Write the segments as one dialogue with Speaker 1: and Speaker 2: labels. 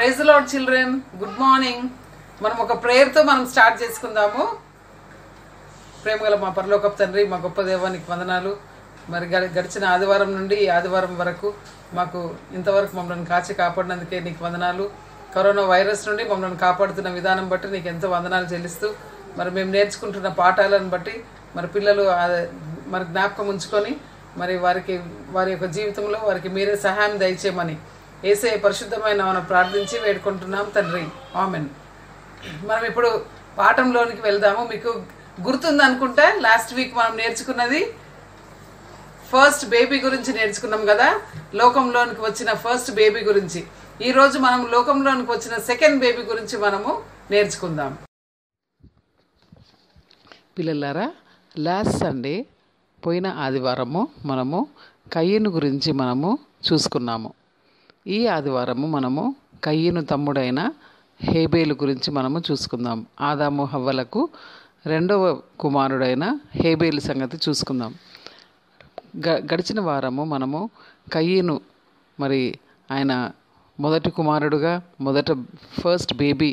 Speaker 1: Praise lord children good morning మనం ఒక ప్రేయర్తో మనం స్టార్ట్ చేసుకుందాము ప్రేమగల మా పరలోకపు తండ్రి మా గొప్ప దేవానికి వందనాలు మరి గడిచిన ఆదివారం నుండి ఆదివారం వరకు మాకు ఇంతవరకు మమ్మల్ని కాచి కాపాడినందుకే నీకు వందనాలు కరోనా వైరస్ నుండి మమ్మల్ని కాపాడుతున్న విధానం బట్టి నీకు ఎంతో వందనాలు చెల్లిస్తూ మరి మేము నేర్చుకుంటున్న పాఠాలను బట్టి మరి పిల్లలు మరి జ్ఞాపకం ఉంచుకొని మరి వారికి వారి యొక్క జీవితంలో వారికి మీరే సహాయం దయచేయమని ఏసే పరిశుద్ధమైన మనం ప్రార్థించి వేడుకుంటున్నాం తండ్రి ఆమెన్ మనం ఇప్పుడు పాఠంలోనికి వెళ్దాము మీకు గుర్తుంది అనుకుంటా లాస్ట్ వీక్ మనం నేర్చుకున్నది ఫస్ట్ బేబీ గురించి నేర్చుకున్నాం కదా లోకంలోనికి వచ్చిన ఫస్ట్ బేబీ గురించి ఈరోజు మనం లోకంలోనికి వచ్చిన సెకండ్ బేబీ గురించి మనము నేర్చుకుందాం పిల్లలారా లాస్ట్ సండే పోయిన ఆదివారము మనము కయ్యను గురించి మనము చూసుకున్నాము ఈ ఆదివారము మనము కయ్యను తమ్ముడైన హేబేలు గురించి మనము చూసుకుందాం ఆదాము హవ్వలకు రెండవ కుమారుడైన హేబేలు సంగతి చూసుకుందాం గ గడిచిన వారము మనము కయ్యను మరి ఆయన మొదటి కుమారుడుగా మొదట first baby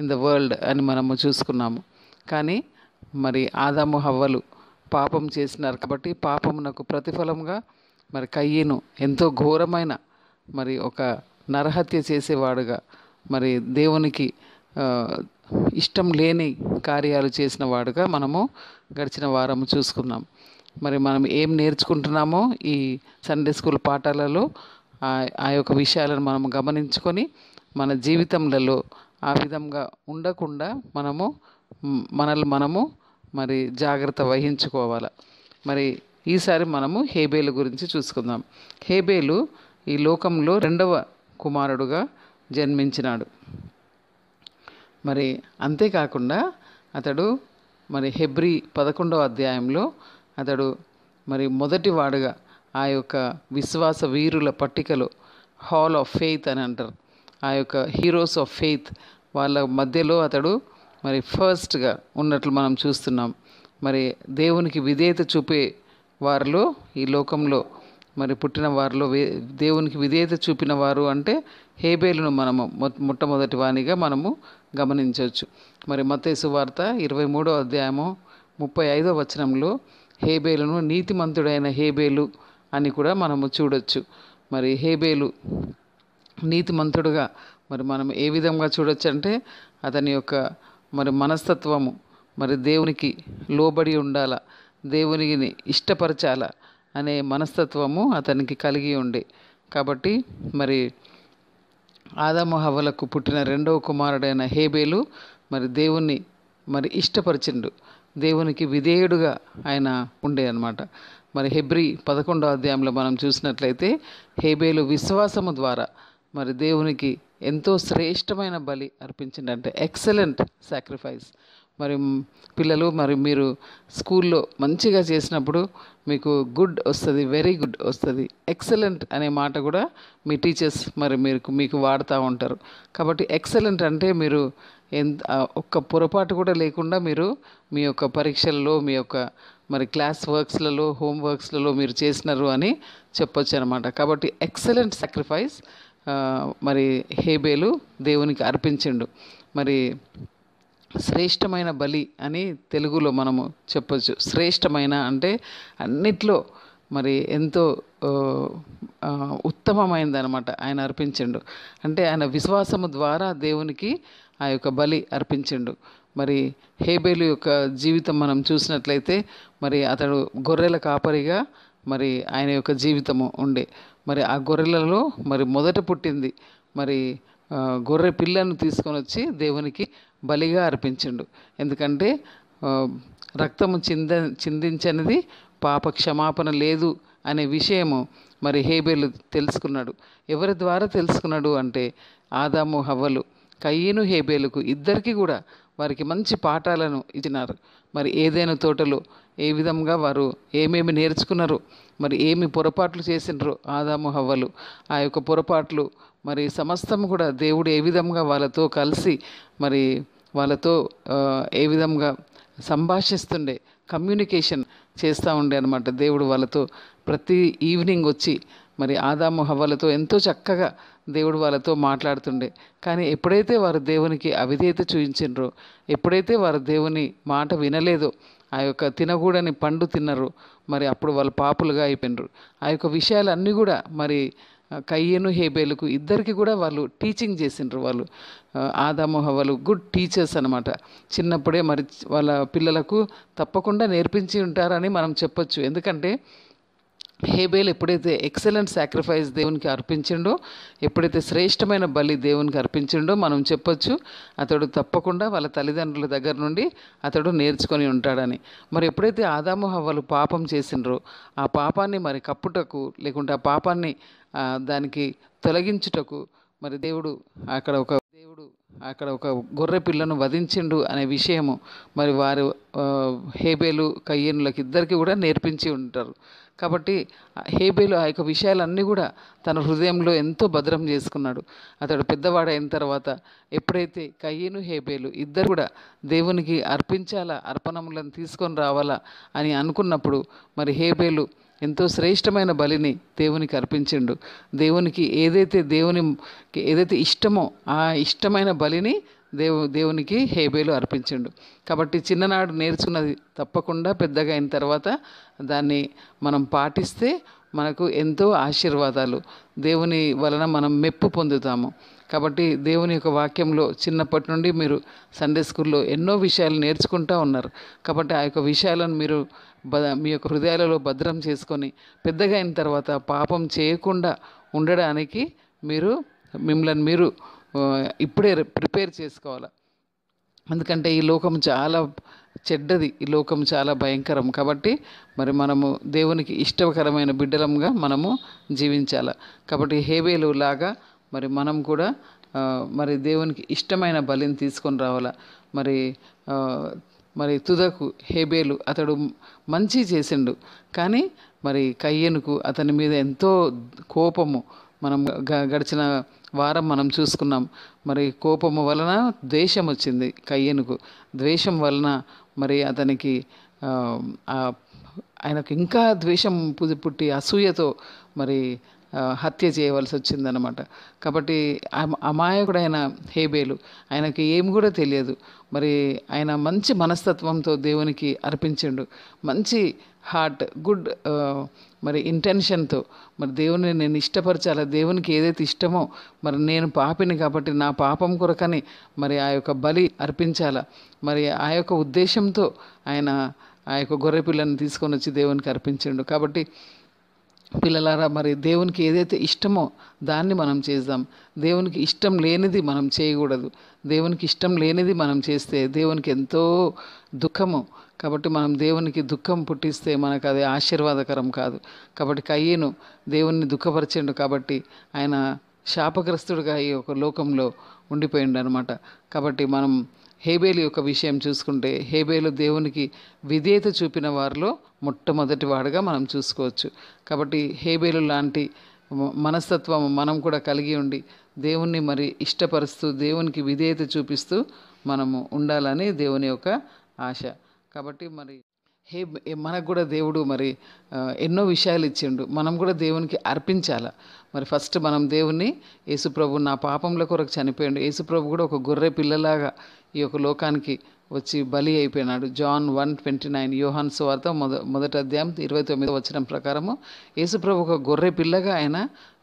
Speaker 1: in the world అని మనము చూసుకున్నాము కానీ మరి ఆదాము హవ్వలు పాపం చేసినారు కాబట్టి పాపమునకు ప్రతిఫలంగా మరి కయ్యను ఎంతో ఘోరమైన మరి ఒక నరహత్య చేసేవాడుగా మరి దేవునికి ఇష్టం లేని కార్యాలు చేసిన వాడుగా మనము గడిచిన వారము చూసుకున్నాం మరి మనం ఏం నేర్చుకుంటున్నామో ఈ సండే స్కూల్ పాఠాలలో ఆ యొక్క విషయాలను మనం గమనించుకొని మన జీవితంలో ఆ విధంగా ఉండకుండా మనము మనల్ని మనము మరి జాగ్రత్త వహించుకోవాలి మరి ఈసారి మనము హేబేలు గురించి చూసుకుందాం హేబేలు ఈ లోకంలో రెండవ కుమారుడుగా జన్మించినాడు మరి అంతేకాకుండా అతడు మరి హెబ్రి పదకొండవ అధ్యాయంలో అతడు మరి మొదటివాడుగా ఆ యొక్క విశ్వాస వీరుల పట్టికలో హాల్ ఆఫ్ ఫెయిత్ అని అంటారు ఆ యొక్క హీరోస్ ఆఫ్ ఫెయిత్ వాళ్ళ మధ్యలో అతడు మరి ఫస్ట్గా ఉన్నట్లు మనం చూస్తున్నాం మరి దేవునికి విధేయత చూపే వారిలో ఈ లోకంలో మరి పుట్టిన వారిలో వే దేవునికి విధేయత చూపిన వారు అంటే హేబేలును మనము మొట్టమొదటి వానిగా మనము గమనించవచ్చు మరి మతేసు వార్త ఇరవై మూడో అధ్యాయము ముప్పై ఐదో వచనంలో హేబేలును నీతిమంతుడైన హేబేలు అని కూడా మనము చూడొచ్చు మరి హేబేలు నీతిమంతుడుగా మరి మనం ఏ విధంగా చూడొచ్చు అంటే అతని యొక్క మరి మనస్తత్వము మరి దేవునికి లోబడి ఉండాలా దేవునిని ఇష్టపరచాలా అనే మనస్తత్వము అతనికి కలిగి ఉండే కాబట్టి మరి ఆదాము హవలకు పుట్టిన రెండవ కుమారుడైన హేబేలు మరి దేవుణ్ణి మరి ఇష్టపరిచిండు దేవునికి విధేయుడుగా ఆయన ఉండే అనమాట మరి హెబ్రి పదకొండో అధ్యాయంలో మనం చూసినట్లయితే హేబేలు విశ్వాసము ద్వారా మరి దేవునికి ఎంతో శ్రేష్టమైన బలి అర్పించిండంటే ఎక్సలెంట్ సాక్రిఫైస్ మరి పిల్లలు మరి మీరు స్కూల్లో మంచిగా చేసినప్పుడు మీకు గుడ్ వస్తుంది వెరీ గుడ్ వస్తుంది ఎక్సలెంట్ అనే మాట కూడా మీ టీచర్స్ మరి మీరు మీకు వాడుతూ ఉంటారు కాబట్టి ఎక్సలెంట్ అంటే మీరు ఎంత ఒక్క పొరపాటు కూడా లేకుండా మీరు మీ యొక్క పరీక్షల్లో మీ యొక్క మరి క్లాస్ వర్క్స్లలో హోమ్ వర్క్స్లలో మీరు చేసినారు అని చెప్పొచ్చు అనమాట కాబట్టి ఎక్సలెంట్ సాక్రిఫైస్ మరి హేబేలు దేవునికి అర్పించిండు మరి శ్రేష్టమైన బలి అని తెలుగులో మనము చెప్పచ్చు శ్రేష్టమైన అంటే అన్నిట్లో మరి ఎంతో అనమాట ఆయన అర్పించిండు అంటే ఆయన విశ్వాసము ద్వారా దేవునికి ఆ యొక్క బలి అర్పించిండు మరి హేబేలు యొక్క జీవితం మనం చూసినట్లయితే మరి అతడు గొర్రెల కాపరిగా మరి ఆయన యొక్క జీవితము ఉండే మరి ఆ గొర్రెలలో మరి మొదట పుట్టింది మరి గొర్రె పిల్లను తీసుకొని వచ్చి దేవునికి బలిగా అర్పించిండు ఎందుకంటే రక్తము చింద చిందించనిది పాప క్షమాపణ లేదు అనే విషయము మరి హేబేలు తెలుసుకున్నాడు ఎవరి ద్వారా తెలుసుకున్నాడు అంటే ఆదాము హవ్వలు కయ్యను హేబేలుకు ఇద్దరికి కూడా వారికి మంచి పాఠాలను ఇచ్చినారు మరి ఏదైనా తోటలో ఏ విధంగా వారు ఏమేమి నేర్చుకున్నారో మరి ఏమి పొరపాట్లు చేసినారో ఆదాము హవ్వలు ఆ యొక్క పొరపాట్లు మరి సమస్తం కూడా దేవుడు ఏ విధంగా వాళ్ళతో కలిసి మరి వాళ్ళతో ఏ విధంగా సంభాషిస్తుండే కమ్యూనికేషన్ చేస్తూ ఉండే అనమాట దేవుడు వాళ్ళతో ప్రతి ఈవినింగ్ వచ్చి మరి ఆదాము హవ్వలతో ఎంతో చక్కగా దేవుడు వాళ్ళతో మాట్లాడుతుండే కానీ ఎప్పుడైతే వారు దేవునికి అవిధేత చూపించినరో ఎప్పుడైతే వారు దేవుని మాట వినలేదో ఆ యొక్క తినకూడని పండు తిన్నరు మరి అప్పుడు వాళ్ళు పాపులుగా అయిపోయినరు ఆ యొక్క విషయాలన్నీ కూడా మరి కయ్యను హేబేలకు ఇద్దరికి కూడా వాళ్ళు టీచింగ్ చేసిండ్రు వాళ్ళు ఆదాము వాళ్ళు గుడ్ టీచర్స్ అనమాట చిన్నప్పుడే మరి వాళ్ళ పిల్లలకు తప్పకుండా నేర్పించి ఉంటారని మనం చెప్పొచ్చు ఎందుకంటే హేబేల్ ఎప్పుడైతే ఎక్సలెంట్ సాక్రిఫైస్ దేవునికి అర్పించిండో ఎప్పుడైతే శ్రేష్టమైన బలి దేవునికి అర్పించిండో మనం చెప్పొచ్చు అతడు తప్పకుండా వాళ్ళ తల్లిదండ్రుల దగ్గర నుండి అతడు నేర్చుకొని ఉంటాడని మరి ఎప్పుడైతే ఆదాము హవ్వలు పాపం చేసిండ్రో ఆ పాపాన్ని మరి కప్పుటకు లేకుంటే ఆ పాపాన్ని దానికి తొలగించుటకు మరి దేవుడు అక్కడ ఒక దేవుడు అక్కడ ఒక గొర్రె పిల్లను వధించిండు అనే విషయము మరి వారు హేబేలు కయ్యేనులకు ఇద్దరికి కూడా నేర్పించి ఉంటారు కాబట్టి హేబేలు ఆ యొక్క విషయాలన్నీ కూడా తన హృదయంలో ఎంతో భద్రం చేసుకున్నాడు అతడు పెద్దవాడైన తర్వాత ఎప్పుడైతే కయ్యేను హేబేలు ఇద్దరు కూడా దేవునికి అర్పించాలా అర్పణములను తీసుకొని రావాలా అని అనుకున్నప్పుడు మరి హేబేలు ఎంతో శ్రేష్టమైన బలిని దేవునికి అర్పించిండు దేవునికి ఏదైతే దేవునికి ఏదైతే ఇష్టమో ఆ ఇష్టమైన బలిని దేవు దేవునికి హేబేలు అర్పించిండు కాబట్టి చిన్ననాడు నేర్చుకున్నది తప్పకుండా పెద్దగా అయిన తర్వాత దాన్ని మనం పాటిస్తే మనకు ఎంతో ఆశీర్వాదాలు దేవుని వలన మనం మెప్పు పొందుతాము కాబట్టి దేవుని యొక్క వాక్యంలో చిన్నప్పటి నుండి మీరు సండే స్కూల్లో ఎన్నో విషయాలు నేర్చుకుంటూ ఉన్నారు కాబట్టి ఆ యొక్క విషయాలను మీరు మీ యొక్క హృదయాలలో భద్రం చేసుకొని పెద్దగా అయిన తర్వాత పాపం చేయకుండా ఉండడానికి మీరు మిమ్మల్ని మీరు ఇప్పుడే ప్రిపేర్ చేసుకోవాలి ఎందుకంటే ఈ లోకం చాలా చెడ్డది ఈ లోకం చాలా భయంకరం కాబట్టి మరి మనము దేవునికి ఇష్టకరమైన బిడ్డలంగా మనము జీవించాలి కాబట్టి హేబేలు లాగా మరి మనం కూడా మరి దేవునికి ఇష్టమైన బలిని తీసుకొని రావాలా మరి మరి తుదకు హేబేలు అతడు మంచి చేసిండు కానీ మరి కయ్యనుకు అతని మీద ఎంతో కోపము మనం గడిచిన వారం మనం చూసుకున్నాం మరి కోపము వలన ద్వేషం వచ్చింది కయ్యనుకు ద్వేషం వలన మరి అతనికి ఆయనకు ఇంకా ద్వేషం పుట్టి అసూయతో మరి హత్య చేయవలసి వచ్చిందనమాట కాబట్టి అమాయకుడైన హేబేలు ఆయనకి ఏం కూడా తెలియదు మరి ఆయన మంచి మనస్తత్వంతో దేవునికి అర్పించిండు మంచి హార్ట్ గుడ్ మరి ఇంటెన్షన్తో మరి దేవుని నేను ఇష్టపరచాల దేవునికి ఏదైతే ఇష్టమో మరి నేను పాపిని కాబట్టి నా పాపం కొరకని మరి ఆ యొక్క బలి అర్పించాలా మరి ఆ యొక్క ఉద్దేశంతో ఆయన ఆ యొక్క గొర్రెపిల్లని తీసుకొని వచ్చి దేవునికి అర్పించిండు కాబట్టి పిల్లలారా మరి దేవునికి ఏదైతే ఇష్టమో దాన్ని మనం చేద్దాం దేవునికి ఇష్టం లేనిది మనం చేయకూడదు దేవునికి ఇష్టం లేనిది మనం చేస్తే దేవునికి ఎంతో దుఃఖము కాబట్టి మనం దేవునికి దుఃఖం పుట్టిస్తే మనకు అది ఆశీర్వాదకరం కాదు కాబట్టి కయ్యను దేవుణ్ణి దుఃఖపరిచిండు కాబట్టి ఆయన శాపగ్రస్తుడుగా ఈ ఒక లోకంలో ఉండిపోయిండు అనమాట కాబట్టి మనం హేబేలు యొక్క విషయం చూసుకుంటే హేబేలు దేవునికి విధేయత చూపిన వారిలో మొట్టమొదటి వాడుగా మనం చూసుకోవచ్చు కాబట్టి హేబేలు లాంటి మనస్తత్వం మనం కూడా కలిగి ఉండి దేవుణ్ణి మరి ఇష్టపరుస్తూ దేవునికి విధేయత చూపిస్తూ మనము ఉండాలని దేవుని యొక్క ఆశ కాబట్టి మరి హే మనకు కూడా దేవుడు మరి ఎన్నో విషయాలు ఇచ్చిండు మనం కూడా దేవునికి అర్పించాలా మరి ఫస్ట్ మనం దేవుణ్ణి యేసుప్రభు నా పాపంలో కొరకు చనిపోయాడు యేసుప్రభు కూడా ఒక గొర్రె పిల్లలాగా ఈ యొక్క లోకానికి వచ్చి బలి అయిపోయినాడు జాన్ వన్ ట్వంటీ నైన్ యోహాన్ సువార్త మొద మొదటి అధ్యాయం ఇరవై తొమ్మిది వచ్చిన ప్రకారము యేసుప్రభు ఒక గొర్రె పిల్లగా ఆయన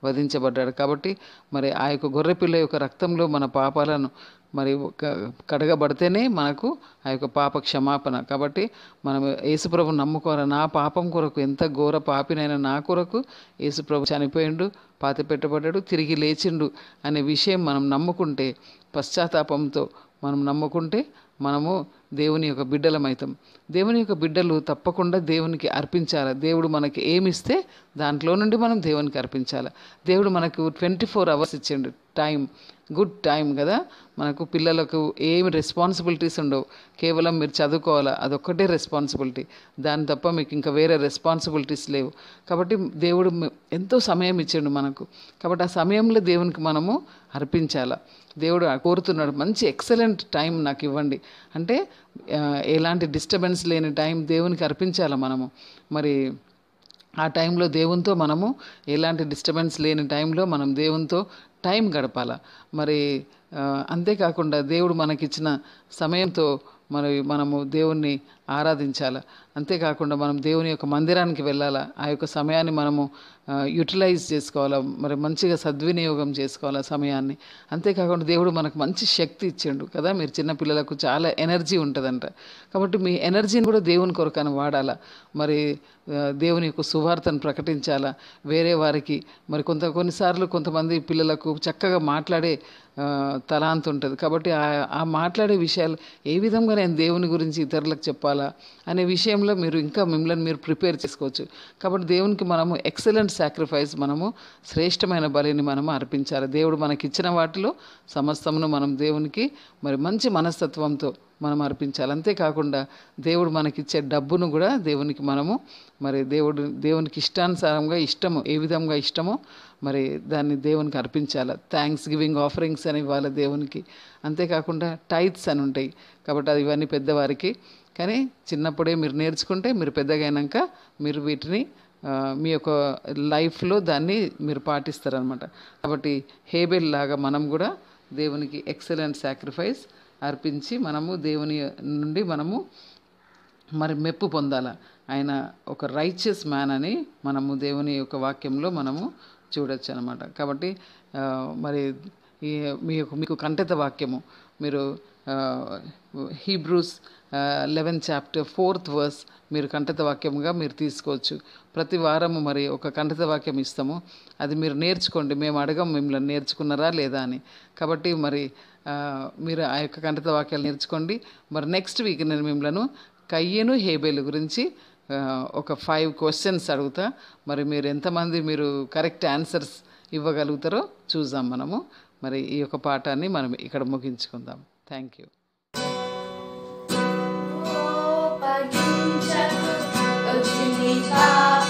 Speaker 1: వధించబడ్డాడు కాబట్టి మరి ఆ యొక్క గొర్రె పిల్ల యొక్క రక్తంలో మన పాపాలను మరి కడగబడితేనే మనకు ఆ యొక్క పాప క్షమాపణ కాబట్టి మనం యేసుప్రభు నమ్ముకోరా నా పాపం కొరకు ఎంత ఘోర పాపినైనా నా కొరకు యేసుప్రభు చనిపోయిండు పాతి పెట్టబడ్డాడు తిరిగి లేచిండు అనే విషయం మనం నమ్ముకుంటే పశ్చాత్తాపంతో మనం నమ్ముకుంటే మనము దేవుని యొక్క అవుతాం దేవుని యొక్క బిడ్డలు తప్పకుండా దేవునికి అర్పించాలి దేవుడు మనకి ఏమిస్తే దాంట్లో నుండి మనం దేవునికి అర్పించాలి దేవుడు మనకు ట్వంటీ ఫోర్ అవర్స్ ఇచ్చిండు టైం గుడ్ టైం కదా మనకు పిల్లలకు ఏమి రెస్పాన్సిబిలిటీస్ ఉండవు కేవలం మీరు చదువుకోవాలా అదొక్కటే రెస్పాన్సిబిలిటీ దాని తప్ప మీకు ఇంకా వేరే రెస్పాన్సిబిలిటీస్ లేవు కాబట్టి దేవుడు ఎంతో సమయం ఇచ్చాడు మనకు కాబట్టి ఆ సమయంలో దేవునికి మనము అర్పించాలా దేవుడు కోరుతున్నాడు మంచి ఎక్సలెంట్ టైం నాకు ఇవ్వండి అంటే ఎలాంటి డిస్టర్బెన్స్ లేని టైం దేవునికి అర్పించాలా మనము మరి ఆ టైంలో దేవునితో మనము ఎలాంటి డిస్టర్బెన్స్ లేని టైంలో మనం దేవునితో టైం గడపాల మరి అంతేకాకుండా దేవుడు మనకిచ్చిన సమయంతో మరి మనము దేవుణ్ణి ఆరాధించాలా అంతేకాకుండా మనం దేవుని యొక్క మందిరానికి వెళ్ళాలా ఆ యొక్క సమయాన్ని మనము యూటిలైజ్ చేసుకోవాలా మరి మంచిగా సద్వినియోగం చేసుకోవాలా సమయాన్ని అంతేకాకుండా దేవుడు మనకు మంచి శక్తి ఇచ్చిండు కదా మీరు చిన్నపిల్లలకు చాలా ఎనర్జీ ఉంటుందంట కాబట్టి మీ ఎనర్జీని కూడా దేవుని కొరకని వాడాలా మరి దేవుని యొక్క సువార్తను ప్రకటించాలా వేరే వారికి మరి కొంత కొన్నిసార్లు కొంతమంది పిల్లలకు చక్కగా మాట్లాడే తలాంతు ఉంటుంది కాబట్టి ఆ మాట్లాడే విషయాలు ఏ విధంగా నేను దేవుని గురించి ఇతరులకు చెప్పాలి కావాలా అనే విషయంలో మీరు ఇంకా మిమ్మల్ని మీరు ప్రిపేర్ చేసుకోవచ్చు కాబట్టి దేవునికి మనము ఎక్సలెంట్ సాక్రిఫైస్ మనము శ్రేష్టమైన బలిని మనము అర్పించాలి దేవుడు మనకి ఇచ్చిన వాటిలో సమస్తమును మనం దేవునికి మరి మంచి మనస్తత్వంతో మనం అర్పించాలి అంతేకాకుండా దేవుడు మనకిచ్చే డబ్బును కూడా దేవునికి మనము మరి దేవుడు దేవునికి ఇష్టానుసారంగా ఇష్టము ఏ విధంగా ఇష్టమో మరి దాన్ని దేవునికి అర్పించాలి థ్యాంక్స్ గివింగ్ ఆఫరింగ్స్ అని ఇవ్వాలి దేవునికి అంతేకాకుండా టైత్స్ అని ఉంటాయి కాబట్టి అది ఇవన్నీ పెద్దవారికి కానీ చిన్నప్పుడే మీరు నేర్చుకుంటే మీరు పెద్దగైనాక మీరు వీటిని మీ యొక్క లైఫ్లో దాన్ని మీరు పాటిస్తారనమాట కాబట్టి హేబెల్ లాగా మనం కూడా దేవునికి ఎక్సలెంట్ సాక్రిఫైస్ అర్పించి మనము దేవుని నుండి మనము మరి మెప్పు పొందాల ఆయన ఒక రైచియస్ మ్యాన్ అని మనము దేవుని యొక్క వాక్యంలో మనము చూడొచ్చు అనమాట కాబట్టి మరి ఈ మీ యొక్క మీకు కంటెత వాక్యము మీరు Hebrews eleven chapter fourth verse మీరు కంఠత వాక్యంగా మీరు తీసుకోవచ్చు ప్రతి వారము మరి ఒక కంఠత వాక్యం ఇస్తాము అది మీరు నేర్చుకోండి మేము అడగం మిమ్మల్ని నేర్చుకున్నారా లేదా అని కాబట్టి మరి మీరు ఆ యొక్క కంఠిత వాక్యాలు నేర్చుకోండి మరి నెక్స్ట్ వీక్ నేను మిమ్మల్ని కయ్యను హేబేలు గురించి ఒక ఫైవ్ క్వశ్చన్స్ అడుగుతా మరి మీరు ఎంతమంది మీరు కరెక్ట్ ఆన్సర్స్ ఇవ్వగలుగుతారో చూద్దాం మనము మరి ఈ యొక్క పాఠాన్ని మనం ఇక్కడ ముగించుకుందాం Thank you. Oh,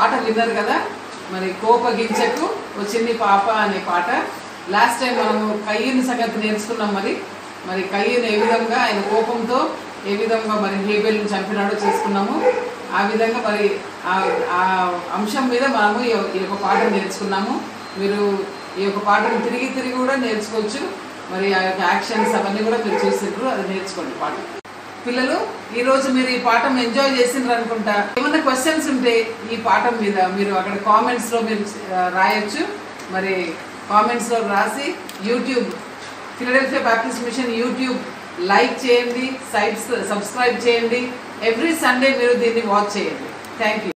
Speaker 1: పాటలు విన్నారు కదా మరి కోపగించకు వచ్చింది పాప అనే పాట లాస్ట్ టైం మనము కయ్యని సంగతి నేర్చుకున్నాం మరి మరి కయ్యని ఏ విధంగా ఆయన కోపంతో ఏ విధంగా మరి హేబెల్ని చంపినాడో చేసుకున్నాము ఆ విధంగా మరి ఆ అంశం మీద మనము ఈ యొక్క పాట నేర్చుకున్నాము మీరు ఈ యొక్క పాటను తిరిగి తిరిగి కూడా నేర్చుకోవచ్చు మరి ఆ యొక్క యాక్షన్స్ అవన్నీ కూడా మీరు చూసినప్పుడు అది నేర్చుకోండి పాట పిల్లలు ఈ రోజు మీరు ఈ పాఠం ఎంజాయ్ చేసిండ్రు అనుకుంటా ఏమైనా క్వశ్చన్స్ ఉంటే ఈ పాఠం మీద మీరు అక్కడ కామెంట్స్లో మీరు రాయొచ్చు మరి కామెంట్స్లో రాసి YouTube Philadelphia Baptist mission YouTube like చేయండి సైట్స్ సబ్స్క్రైబ్ చేయండి ఎవ్రీ సండే మీరు దీన్ని వాచ్ చేయండి థ్యాంక్